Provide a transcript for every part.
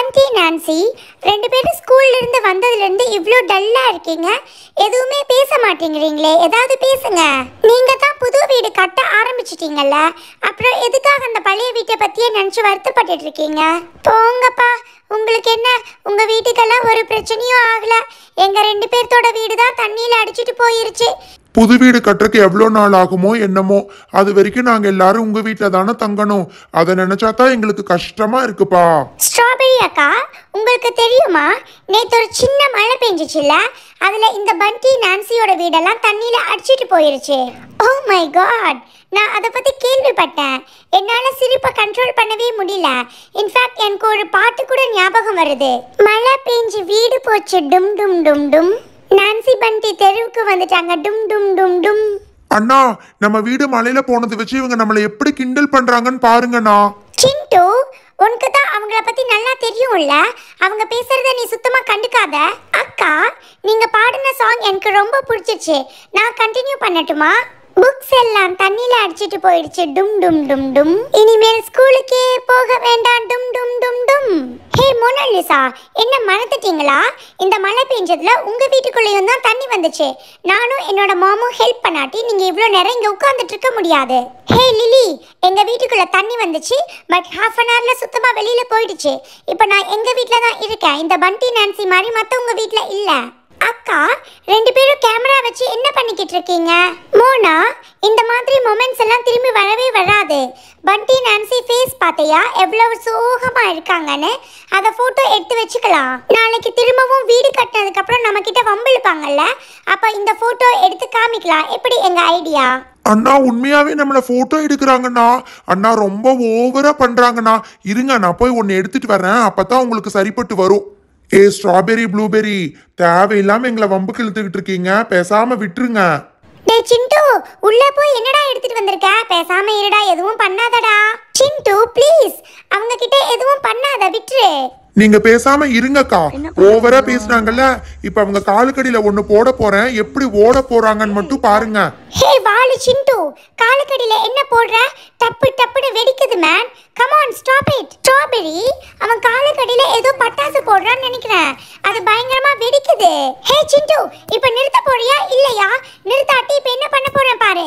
aunty Nancy ரெண்டு பேரும் ஸ்கூல்லேருந்து வந்ததுலேருந்து இவ்வளோ டல்லாக இருக்கீங்க எதுவுமே பேச மாட்டேங்கிறீங்களே ஏதாவது பேசுங்க நீங்கள் தான் புது வீடு கட்ட ஆரம்பிச்சிட்டீங்கல்ல அப்புறம் எதுக்காக அந்த பழைய வீட்டை பற்றியே நினச்சி வருத்தப்பட்டு இருக்கீங்க போங்கப்பா உங்களுக்கு என்ன உங்கள் வீட்டுக்கெல்லாம் ஒரு பிரச்சனையும் ஆகலை எங்கள் ரெண்டு பேர்த்தோட வீடு தான் தண்ணியில் அடிச்சிட்டு போயிருச்சு புது வீடு கட்டுறக்கு எவ்வளோ நாள் ஆகுமோ என்னமோ அது வரைக்கும் நாங்கள் எல்லாரும் உங்கள் வீட்டில் தானே தங்கணும் அதை நினைச்சா தான் எங்களுக்கு கஷ்டமா இருக்குப்பா ஸ்ட்ராபெரி அக்கா உங்களுக்கு தெரியுமா நேற்று ஒரு சின்ன மழை பெஞ்சிச்சுல அதில் இந்த பண்டி நான்சியோட வீடெல்லாம் தண்ணியில் அடிச்சிட்டு போயிருச்சு ஓ மை காட் நான் அதை பற்றி கேள்விப்பட்டேன் என்னால் சிரிப்பை கண்ட்ரோல் பண்ணவே முடியல இன்ஃபேக்ட் எனக்கு ஒரு பாட்டு கூட ஞாபகம் வருது மழை பெஞ்சு வீடு போச்சு டும் டும் டும் டும் நான்சி பண்டி தெருவுக்கு வந்துட்டாங்க டும் டும் டும் டும் அண்ணா நம்ம வீடு மலையில போனது வச்சு இவங்க நம்மளை எப்படி கிண்டல் பண்றாங்கன்னு பாருங்கண்ணா சிண்டு உனக்கு தான் அவங்கள பத்தி நல்லா தெரியும்ல அவங்க பேசுறத நீ சுத்தமா கண்டுக்காத அக்கா நீங்க பாடின சாங் எனக்கு ரொம்ப பிடிச்சிச்சு நான் கண்டினியூ பண்ணட்டுமா புக்ஸ் எல்லாம் தண்ணியில அடிச்சிட்டு போயிடுச்சு டும் டும் டும் டும் இனிமேல் ஸ்கூலுக்கே போக வேண்டாம் டும் டும் டும் டும் ஹே மோனாலிசா என்ன மறந்துட்டீங்களா இந்த மழை பெஞ்சதுல உங்க வீட்டுக்குள்ளேயும் தான் தண்ணி வந்துச்சு நானும் என்னோட மாமும் ஹெல்ப் பண்ணாட்டி நீங்க இவ்வளோ நேரம் இங்க உட்கார்ந்துட்டு இருக்க முடியாது ஹே லிலி எங்க வீட்டுக்குள்ள தண்ணி வந்துச்சு பட் ஹாஃப் அன் ஹவர்ல சுத்தமா வெளியில போயிடுச்சு இப்போ நான் எங்க வீட்டில் தான் இருக்கேன் இந்த பண்டி நான்சி மாதிரி மற்றவங்க வீட்டில் இல்லை அக்கா ரெண்டு பேரும் கேமரா வச்சு என்ன பண்ணிக்கிட்டு இருக்கீங்க மோனா இந்த மாதிரி மொமெண்ட்ஸ் எல்லாம் திரும்பி வரவே வராது பண்டி நான்சி ஃபேஸ் பார்த்தையா எவ்வளவு சோகமா இருக்காங்கன்னு அதை ஃபோட்டோ எடுத்து வச்சுக்கலாம் நாளைக்கு திரும்பவும் வீடு கட்டினதுக்கப்புறம் நம்ம கிட்ட வம்பிழுப்பாங்கல்ல அப்போ இந்த ஃபோட்டோ எடுத்து காமிக்கலாம் எப்படி எங்க ஐடியா அண்ணா உண்மையாவே நம்மளை போட்டோ எடுக்கிறாங்கண்ணா அண்ணா ரொம்ப ஓவரா பண்றாங்கண்ணா இருங்க நான் போய் ஒன்னு எடுத்துட்டு வரேன் அப்பதான் உங்களுக்கு சரிப்பட்டு வரும் ஏ ஸ்ட்ராபெரி ப்ளூபெரி தேவையில்லாம எங்களை வம்புக்கு இழுத்துக்கிட்டு இருக்கீங்க பேசாம விட்டுருங்க டேய் சிண்டு உள்ள போய் என்னடா எடுத்துட்டு வந்திருக்க பேசாம இருடா எதுவும் பண்ணாதடா சிண்டு ப்ளீஸ் அவங்க கிட்ட எதுவும் பண்ணாத விட்டுரு நீங்க பேசாம இருங்கக்கா ஓவரா பேசுனாங்கல்ல இப்ப அவங்க காலுக்கடியில ஒண்ணு போட போறேன் எப்படி ஓட போறாங்கன்னு மட்டும் பாருங்க ஹே ஹலோ சிண்டு காலுக்கடியில் என்ன போடுற டப்பு டப்புன்னு வெடிக்குது man come on stop it strawberry அவன் காலுக்கடியில் ஏதோ பட்டாசு போடுறான்னு நினைக்கிறேன் அது பயங்கரமாக வெடிக்குது ஹே சிண்டு இப்போ நிறுத்த போறியா இல்லையா நிறுத்தாட்டி இப்போ என்ன பண்ண போறேன் பாரு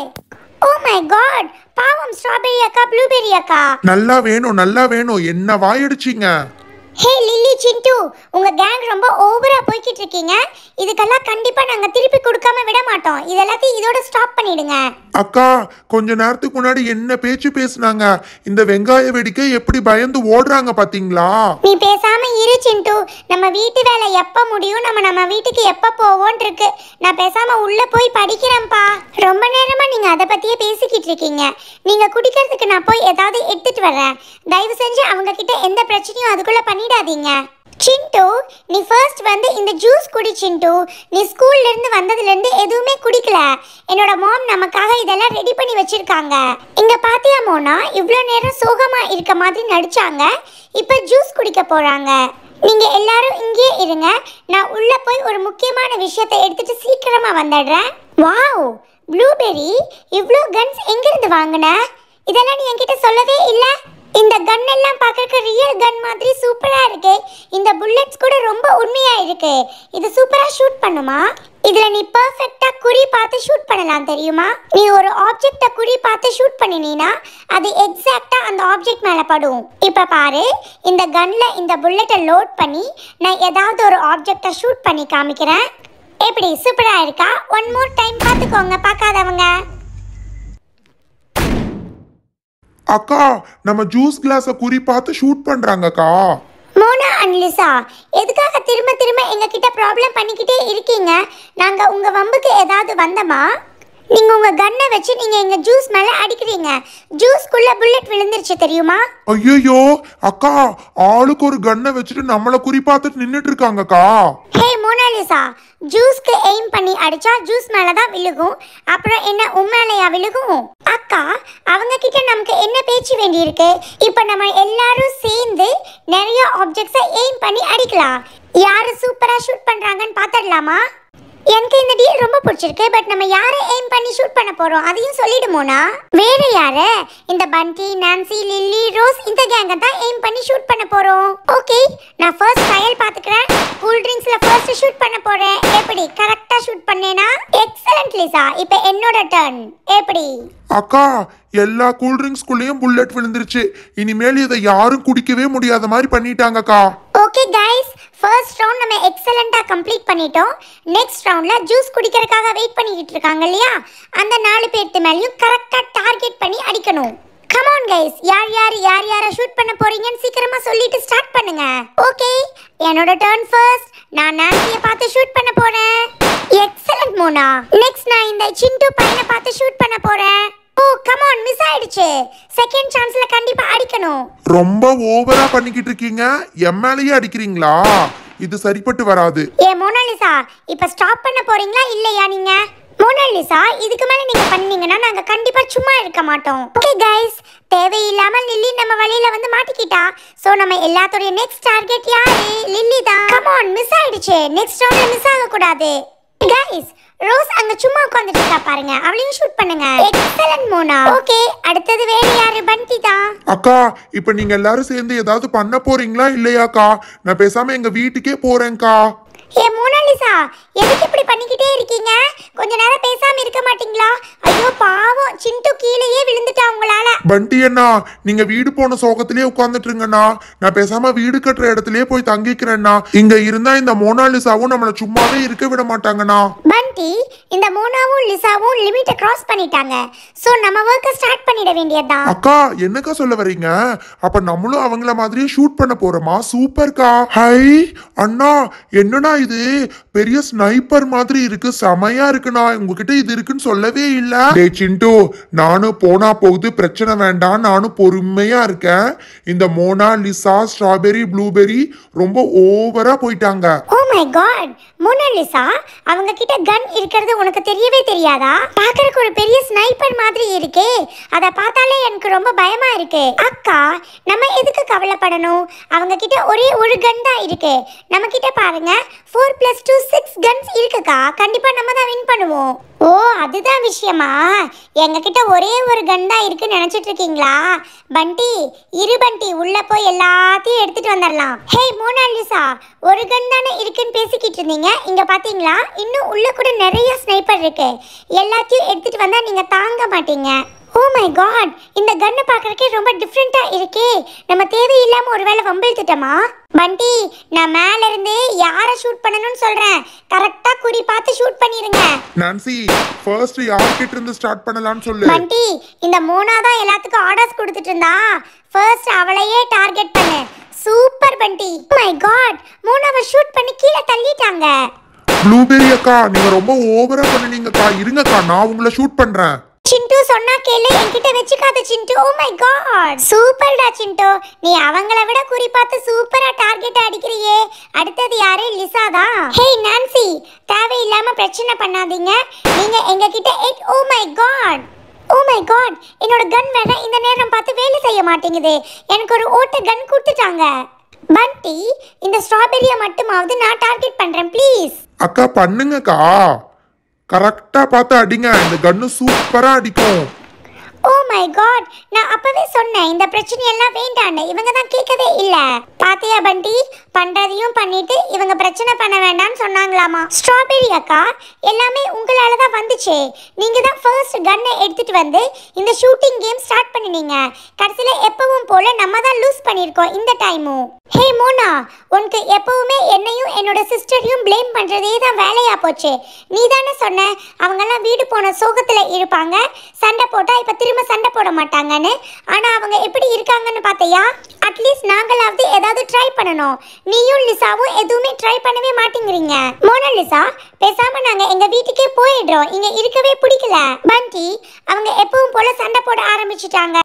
ஓ மை காட் பாவம் ஸ்ட்ராபெரி அக்கா ப்ளூபெரி அக்கா நல்லா வேணும் நல்லா வேணும் என்ன வாயடிச்சிங்க ஹே லில்லி சிண்டு உங்கள் கேங் ரொம்ப ஓவராக போய்கிட்டு இருக்கீங்க இதுக்கெல்லாம் கண்டிப்பாக நாங்கள் திருப்பி கொடுக்காம விட மாட்டோம் இதெல்லாத்தையும் இதோட ஸ்டாப் பண்ணிடுங்க அக்கா கொஞ்ச நேரத்துக்கு முன்னாடி என்ன பேச்சு பேசுனாங்க இந்த வெங்காய வெடிக்க எப்படி பயந்து ஓடுறாங்க பாத்தீங்களா நீ பேசாம இரு சிண்டு நம்ம வீட்டு வேலை எப்ப முடியும் நம்ம நம்ம வீட்டுக்கு எப்ப போவோம் இருக்கு நான் பேசாம உள்ள போய் படிக்கிறேன்ப்பா ரொம்ப நேரமா நீங்க அதை பத்தியே பேசிக்கிட்டு இருக்கீங்க நீங்க குடிக்கிறதுக்கு நான் போய் ஏதாவது எடுத்துட்டு வர்றேன் தயவு செஞ்சு அவங்க கிட்ட எந்த பிரச்சனையும் அதுக்குள்ள பண்ணி பண்ணிடாதீங்க சிண்டு நீ ஃபர்ஸ்ட் வந்து இந்த ஜூஸ் குடி சிண்டு நீ ஸ்கூல்லேருந்து வந்ததுலேருந்து எதுவுமே குடிக்கல என்னோட மாம் நமக்காக இதெல்லாம் ரெடி பண்ணி வச்சுருக்காங்க இங்கே பார்த்தியா மோனா இவ்வளோ நேரம் சோகமாக இருக்க மாதிரி நடித்தாங்க இப்போ ஜூஸ் குடிக்க போகிறாங்க நீங்கள் எல்லாரும் இங்கேயே இருங்க நான் உள்ளே போய் ஒரு முக்கியமான விஷயத்தை எடுத்துகிட்டு சீக்கிரமாக வந்துடுறேன் வாவ் ப்ளூபெரி இவ்வளோ கன்ஸ் எங்கேருந்து வாங்கின இதெல்லாம் நீ என்கிட்ட சொல்லவே இல்லை இந்த கன் எல்லாம் பார்க்கறக்கு ரியல் கன் மாதிரி சூப்பரா இருக்கு இந்த புல்லட்ஸ் கூட ரொம்ப உண்மையா இருக்கு இது சூப்பரா ஷூட் பண்ணுமா இதுல நீ பர்ஃபெக்ட்டா குறி பார்த்து ஷூட் பண்ணலாம் தெரியுமா நீ ஒரு ஆப்ஜெக்ட குறி பார்த்து ஷூட் பண்ணினீனா அது எக்ஸாக்ட்டா அந்த ஆப்ஜெக்ட் மேல படும் இப்ப பாரு இந்த கன்ல இந்த புல்லட்டை லோட் பண்ணி நான் ஏதாவது ஒரு ஆப்ஜெக்ட ஷூட் பண்ணி காமிக்கிறேன் எப்படி சூப்பரா இருக்கா ஒன் மோர் டைம் பார்த்துக்கோங்க பார்க்காதவங்க அக்கா நம்ம ஜூஸ் கிளாஸ் குறி பார்த்து ஷூட் பண்றாங்கக்கா மோனா லிசா எதுக்காக திரும்ப திரும்ப எங்ககிட்ட ப்ராப்ளம் பண்ணிக்கிட்டே இருக்கீங்க நாங்கள் உங்கள் வம்புக்கு ஏதாவது வந்தோமா நீங்கள் உங்கள் கண்ணை வச்சு நீங்கள் எங்கள் ஜூஸ் மேலே அடிக்கிறீங்க ஜூஸ்க்குள்ளே புல்லட் விழுந்துருச்சு தெரியுமா ஐயோ அக்கா ஆளுக்கு ஒரு கன்னை வச்சுட்டு நம்மளை குறிப்பாத்துட்டு நின்றுட்டு இருக்காங்கக்கா ஹே மோனாலிசா ஜூஸ்க்கு எய்ம் பண்ணி அடிச்சா ஜூஸ் மேலே தான் விழுகும் அப்புறம் என்ன உண்மையிலையா விழுகும் அக்கா அவங்க கிட்ட நமக்கு என்ன பேச்சு வேண்டியிருக்கு இப்போ நம்ம எல்லாரும் சேர்ந்து நிறைய ஆப்ஜெக்ட்ஸை எய்ம் பண்ணி அடிக்கலாம் யார் சூப்பராக ஷூட் பண்ணுறாங்கன்னு பார்த்துடலாமா எனக்கு இந்த டீல் ரொம்ப பிடிச்சிருக்கு பட் நம்ம யாரை எய்ம் பண்ணி ஷூட் பண்ண போறோம் அதையும் சொல்லிடுமோனா வேற யாரு இந்த பண்டி நான்சி லில்லி ரோஸ் இந்த கேங்க தான் எய்ம் பண்ணி ஷூட் பண்ண போறோம் ஓகே நான் ஃபர்ஸ்ட் ட்ரையல் பாத்துக்கிறேன் கூல் ட்ரிங்க்ஸில் ஃபர்ஸ்ட் ஷூட் பண்ண போறேன் எப்படி கரெக்டாக ஷூட் பண்ணேனா எக்ஸலென்ட் லிசா இப்போ என்னோட டர்ன் எப்படி அக்கா எல்லா கூல் ட்ரிங்க்ஸ்குள்ளேயும் புல்லட் விழுந்துருச்சு இனிமேல் இதை யாரும் குடிக்கவே முடியாத மாதிரி பண்ணிட்டாங்கக்கா ஓகே கைஸ் ஃபர்ஸ்ட் ரவுண்ட் நம்ம எக்ஸலண்ட்டாக கம்ப்ளீட் பண்ணிட்டோம் நெக்ஸ்ட் ரவுண்டில் ஜூஸ் குடிக்கிறதுக்காக வெயிட் பண்ணிக்கிட்டு இருக்காங்க இல்லையா அந்த நாலு பேர்த்து மேலேயும் கரெக்டாக டார்கெட் பண்ணி அடிக்கணும் கம் ஆன் கைஸ் யார் யார் யார் யாரை ஷூட் பண்ண போறீங்கன்னு சீக்கிரமா சொல்லிட்டு ஸ்டார்ட் பண்ணுங்க ஓகே என்னோட டர்ன் ஃபர்ஸ்ட் நான் நாசியை பார்த்து ஷூட் பண்ண போறேன் எக்ஸலண்ட் மோனா நெக்ஸ்ட் நான் இந்த சிண்டு பையனை பார்த்து ஷூட் பண்ண போறேன் ஓ கம் ஆன் மிஸ் ஆயிடுச்சு செகண்ட் சான்ஸ்ல கண்டிப்பா அடிக்கணும் ரொம்ப ஓவரா பண்ணிக்கிட்டு இருக்கீங்க எம்எல்ஏ அடிக்கிறீங்களா இது சரிப்பட்டு வராது ஏ மோனாலிசா இப்ப ஸ்டாப் பண்ண போறீங்களா இல்லையா நீங்க மோனாலிசா இதுக்கு மேல நீங்க பண்ணீங்கன்னா நாங்க கண்டிப்பா சும்மா இருக்க மாட்டோம் ஓகே கைஸ் தேவையில்லாம லில்லி நம்ம வழியில வந்து மாட்டிக்கிட்டா சோ நம்ம எல்லாத்தோட நெக்ஸ்ட் டார்கெட் யாரு லில்லி தான் கம் ஆன் மிஸ் ஆயிடுச்சு நெக்ஸ்ட் ரவுண்ட்ல மிஸ் ஆக கூடாது கைஸ் ரோஸ் அங்க சும்மா உட்கார்ந்துட்டு இருக்கா பாருங்க அவளையும் ஷூட் பண்ணுங்க எக்ஸலன்ட் மோனா ஓகே அடுத்தது வேற யாரு பண்டி தான் அக்கா இப்போ நீங்க எல்லாரும் சேர்ந்து ஏதாவது பண்ண போறீங்களா இல்லையாக்கா நான் பேசாம எங்க வீட்டுக்கே போறேன்க்கா ஏ மோனாலிசா எதுக்கு இப்படி பண்ணிக்கிட்டே இருக்கீங்க கொஞ்ச நேரம் பேசாம இருக்க மாட்டீங்களா ஐயோ பாவம் சிந்து கீழேயே விழுந்துட்டா உங்களால பண்டி அண்ணா நீங்க வீடு போன சோகத்திலேயே உட்கார்ந்துட்டு இருங்கண்ணா நான் பேசாம வீடு கட்டுற இடத்துலயே போய் தங்கிக்கிறேன்னா இங்க இருந்தா இந்த மோனாலிசாவும் நம்மள சும்மாவே இருக்க விட மாட்டாங்கண்ணா பண்டி இந்த மோனாவும் லிசாவும் லிமிட்டை கிராஸ் பண்ணிட்டாங்க சோ நம்ம வர்க்க ஸ்டார்ட் பண்ணிட வேண்டியதா அக்கா என்னக்கா சொல்ல வரீங்க அப்ப நம்மளும் அவங்கள மாதிரியே ஷூட் பண்ண போறோமா சூப்பர்க்கா ஹை அண்ணா என்னடா இது பெரிய ஸ்னைப்பர் மாதிரி இருக்கு செமையா இருக்கு நான் உங்ககிட்ட இது இருக்குன்னு சொல்லவே இல்ல டே சிண்டு நானும் போனா போகுது பிரச்சனை வேண்டாம் நானும் பொறுமையா இருக்கேன் இந்த மோனா லிசா ஸ்ட்ராபெரி ப்ளூபெரி ரொம்ப ஓவரா போயிட்டாங்க oh oh my god Mona Lisa அவங்க கிட்ட கன் இருக்கிறது உனக்கு தெரியவே தெரியாதா பாக்குறதுக்கு ஒரு பெரிய ஸ்னைப்பர் மாதிரி இருக்கே அத பார்த்தாலே எனக்கு ரொம்ப பயமா இருக்கு அக்கா நம்ம எதுக்கு கவலைப்படணும் அவங்க கிட்ட ஒரே ஒரு கன் தான் இருக்கு நம்ம கிட்ட பாருங்க four plus two six guns இருக்குக்கா கண்டிப்பாக நம்ம தான் வின் பண்ணுவோம் ஓ அதுதான் விஷயமா எங்ககிட்ட ஒரே ஒரு கன் தான் இருக்குன்னு நினச்சிட்டு இருக்கீங்களா பண்டி இரு பண்டி உள்ளே போய் எல்லாத்தையும் எடுத்துகிட்டு வந்துடலாம் ஹே மோனாலிசா ஒரு கன் தானே இருக்குன்னு பேசிக்கிட்டு இருந்தீங்க இங்கே பார்த்தீங்களா இன்னும் உள்ளே கூட நிறைய ஸ்னைப்பர் இருக்கு எல்லாத்தையும் எடுத்துகிட்டு வந்தால் நீங்கள் தாங்க மாட்டீங்க ஓ மை காட் இந்த கன்னு பார்க்கறக்கே ரொம்ப டிஃப்ரெண்டா இருக்கே நம்ம இல்லாம ஒருவேளை வம்பிழுத்துட்டோமா பண்டி நான் மேல இருந்து யார ஷூட் பண்ணணும்னு சொல்றேன் கரெக்ட்டா குறி பார்த்து ஷூட் பண்ணிருங்க நான்சி ஃபர்ஸ்ட் கிட்ட இருந்து ஸ்டார்ட் பண்ணலாம்னு சொல்லு பண்டி இந்த மோனா தான் எல்லாத்துக்கும் ஆர்டர்ஸ் கொடுத்துட்டு இருந்தா ஃபர்ஸ்ட் அவளையே டார்கெட் பண்ணு சூப்பர் பண்டி ஓ மை காட் மோனாவை ஷூட் பண்ணி கீழே தள்ளிட்டாங்க ப்ளூபெரி அக்கா நீங்க ரொம்ப ஓவரா பண்ணீங்கக்கா இருங்கக்கா நான் உங்களை ஷூட் பண்றேன் சிண்டு சொன்னா கேளு என்கிட்ட வச்சுக்காத சிண்டு ஓ மை காட் சூப்பர்டா சிண்டு நீ அவங்கள விட குறிப்பாத்து சூப்பரா டார்கெட் அடிக்கிறியே அடுத்தது யாரு லிசா தான் ஹே நான்சி தேவையில்லாம பிரச்சனை பண்ணாதீங்க நீங்க எங்க கிட்ட oh my god oh oh my god oh என்னோட கன் வேற இந்த நேரம் பார்த்து வேலை செய்ய மாட்டேங்குது எனக்கு ஒரு ஓட்ட கன் கொடுத்துட்டாங்க பண்டி இந்த ஸ்ட்ராபெரியை மட்டுமாவது நான் டார்கெட் பண்றேன் ப்ளீஸ் அக்கா பண்ணுங்கக்கா கரெக்டா பார்த்து அடிங்க இந்த கன்னு சூப்பரா அடிக்கும் ஓ மை காட் நான் அப்பவே சொன்னேன் இந்த பிரச்சனை எல்லாம் வேண்டாம்னு இவங்க தான் கேட்கவே இல்ல பாத்தியா பண்டி பண்றதையும் பண்ணிட்டு இவங்க பிரச்சனை பண்ண வேண்டாம்னு சொன்னாங்களாமா ஸ்ட்ராபெரி அக்கா எல்லாமே உங்களால வந்துச்சு நீங்கள் தான் ஃபர்ஸ்ட் கன்னை எடுத்துட்டு வந்து இந்த ஷூட்டிங் கேம் ஸ்டார்ட் பண்ணினீங்க கடைசியில் எப்பவும் போல் நம்ம தான் லூஸ் பண்ணியிருக்கோம் இந்த டைமும் ஹே மோனா உனக்கு எப்பவுமே என்னையும் என்னோட சிஸ்டரையும் ப்ளேம் பண்ணுறதே தான் வேலையாக போச்சு நீ தானே சொன்ன அவங்கெல்லாம் வீடு போன சோகத்தில் இருப்பாங்க சண்டை போட்டால் இப்போ திரும்ப சண்டை போட மாட்டாங்கன்னு ஆனால் அவங்க எப்படி இருக்காங்கன்னு பார்த்தையா அட்லீஸ்ட் நாங்களாவது ஏதாவது ட்ரை பண்ணணும் நீயும் லிசாவும் எதுவுமே ட்ரை பண்ணவே மாட்டேங்கிறீங்க மோனா லிசா பேசாம நாங்கள் எங்கள் வீட்டுக்கே போயிடுறோம் இங்க இருக்கவே பிடிக்கல பண்டி அவங்க எப்பவும் போல சண்டை போட ஆரம்பிச்சிட்டாங்க